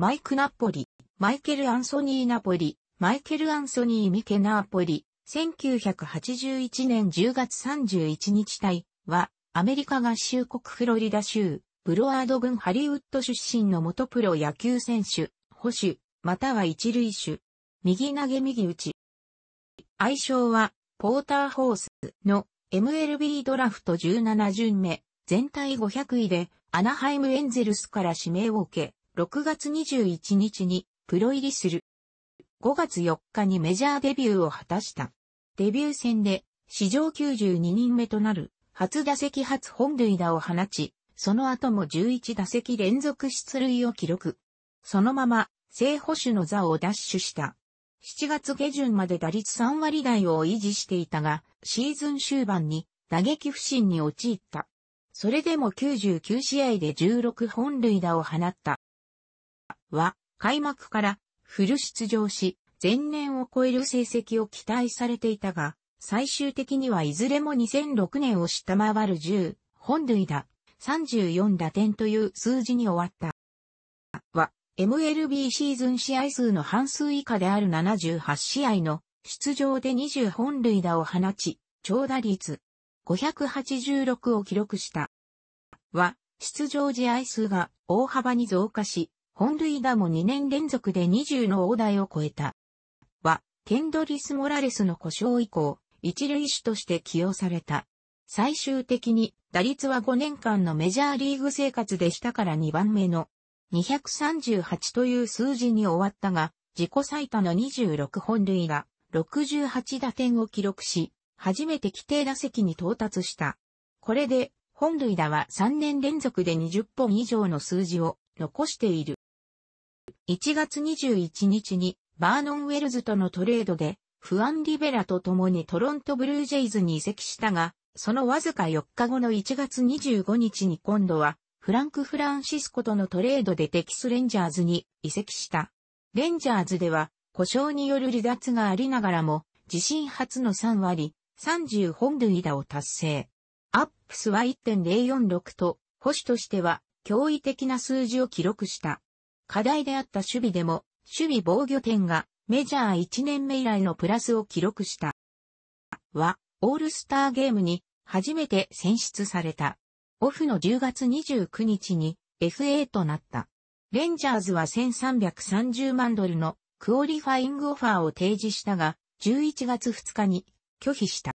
マイク・ナポリ、マイケル・アンソニー・ナポリ、マイケル・アンソニー・ミケ・ナポリ、1981年10月31日隊は、アメリカ合衆国フロリダ州、ブロワード郡ハリウッド出身の元プロ野球選手、保守、または一塁手。右投げ右打ち。愛称は、ポーターホースの MLB ドラフト17巡目、全体500位で、アナハイムエンゼルスから指名を受け、6月21日にプロ入りする。5月4日にメジャーデビューを果たした。デビュー戦で史上92人目となる初打席初本塁打を放ち、その後も11打席連続出塁を記録。そのまま正捕手の座を奪取した。7月下旬まで打率3割台を維持していたが、シーズン終盤に打撃不振に陥った。それでも99試合で16本塁打を放った。は、開幕からフル出場し、前年を超える成績を期待されていたが、最終的にはいずれも2006年を下回る10、本塁打、34打点という数字に終わった。は、MLB シーズン試合数の半数以下である78試合の出場で20本塁打を放ち、長打率586を記録した。は、出場試合数が大幅に増加し、本塁打も2年連続で20の大台を超えた。は、ケンドリス・モラレスの故障以降、一塁手として起用された。最終的に、打率は5年間のメジャーリーグ生活でしたから2番目の238という数字に終わったが、自己最多の26本塁打、68打点を記録し、初めて規定打席に到達した。これで、本塁打は3年連続で20本以上の数字を残している。1月21日にバーノン・ウェルズとのトレードで、フアン・リベラと共にトロント・ブルージェイズに移籍したが、そのわずか4日後の1月25日に今度は、フランク・フランシスコとのトレードでテキス・レンジャーズに移籍した。レンジャーズでは、故障による離脱がありながらも、自身初の3割、30本塁打を達成。アップスは1.046と、保守としては驚異的な数字を記録した。課題であった守備でも、守備防御点がメジャー1年目以来のプラスを記録した。は、オールスターゲームに初めて選出された。オフの10月29日に FA となった。レンジャーズは1330万ドルのクオリファイングオファーを提示したが、11月2日に拒否した。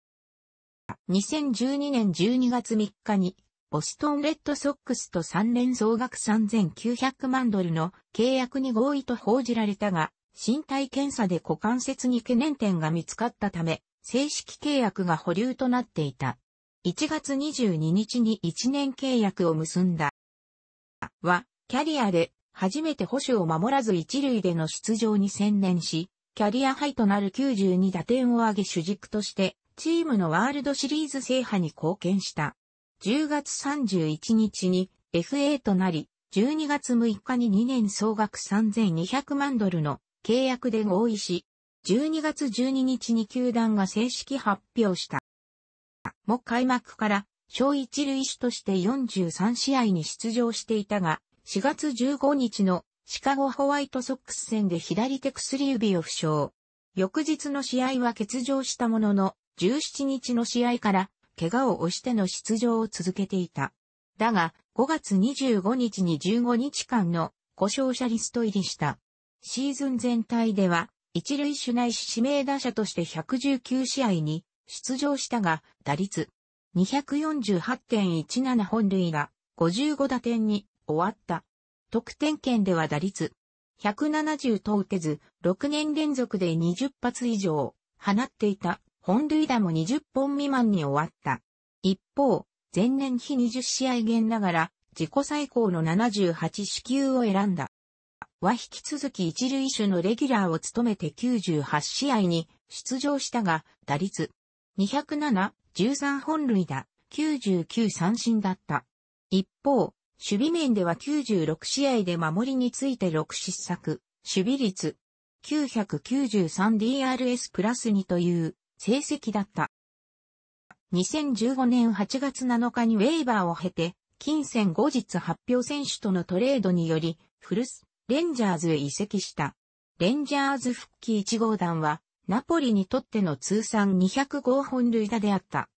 2012年12月3日にボストンレッドソックスと3年総額3900万ドルの契約に合意と報じられたが、身体検査で股関節に懸念点が見つかったため、正式契約が保留となっていた。1月22日に1年契約を結んだ。は、キャリアで初めて保守を守らず一塁での出場に専念し、キャリアハイとなる92打点を挙げ主軸として、チームのワールドシリーズ制覇に貢献した。10月31日に FA となり、12月6日に2年総額3200万ドルの契約で合意し、12月12日に球団が正式発表した。も開幕から小一塁手として43試合に出場していたが、4月15日のシカゴホワイトソックス戦で左手薬指を負傷。翌日の試合は欠場したものの、17日の試合から怪我を押しての出場を続けていた。だが、5月25日に15日間の故障者リスト入りした。シーズン全体では、一塁手内指名打者として119試合に出場したが、打率248.17本塁が55打点に終わった。得点圏では打率170と打てず、6年連続で20発以上放っていた本塁打も20本未満に終わった。一方、前年比20試合減ながら、自己最高の78支球を選んだ。は引き続き一塁手のレギュラーを務めて98試合に出場したが、打率207、13本塁打、99三振だった。一方、守備面では96試合で守りについて6失策、守備率 993DRS プラス2という成績だった。2015年8月7日にウェイバーを経て、金銭後日発表選手とのトレードにより、フルス、レンジャーズへ移籍した。レンジャーズ復帰1号団は、ナポリにとっての通算205本塁打であった。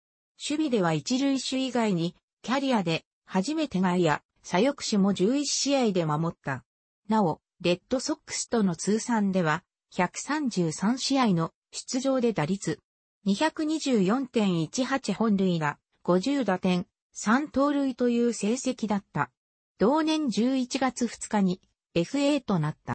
守備では一塁手以外に、キャリアで初めて外野、左翼手も11試合で守った。なお、レッドソックスとの通算では、133試合の出場で打率、224.18本塁打、50打点、3盗塁という成績だった。同年11月2日に FA となった。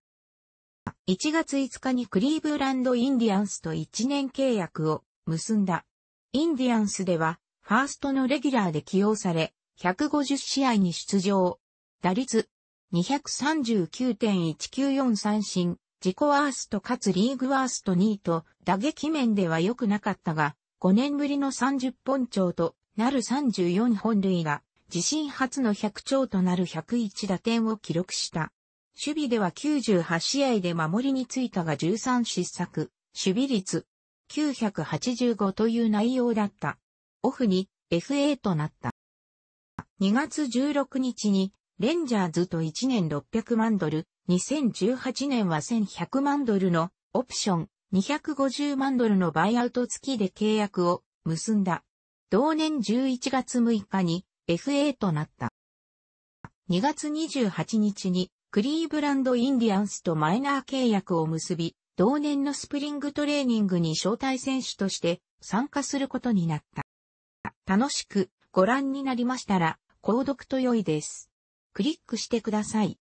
1月5日にクリーブランドインディアンスと1年契約を結んだ。インディアンスでは、ファーストのレギュラーで起用され、150試合に出場。打率239.194三振、自己ワーストかつリーグワースト2位と打撃面では良くなかったが、5年ぶりの30本調となる34本塁が、自身初の100調となる101打点を記録した。守備では98試合で守りについたが13失策、守備率985という内容だった。オフに FA となった。2月16日にレンジャーズと1年600万ドル、2018年は1100万ドルのオプション、250万ドルのバイアウト付きで契約を結んだ。同年11月6日に FA となった。2月28日にクリーブランド・インディアンスとマイナー契約を結び、同年のスプリングトレーニングに招待選手として参加することになった。楽しくご覧になりましたら、購読と良いです。クリックしてください。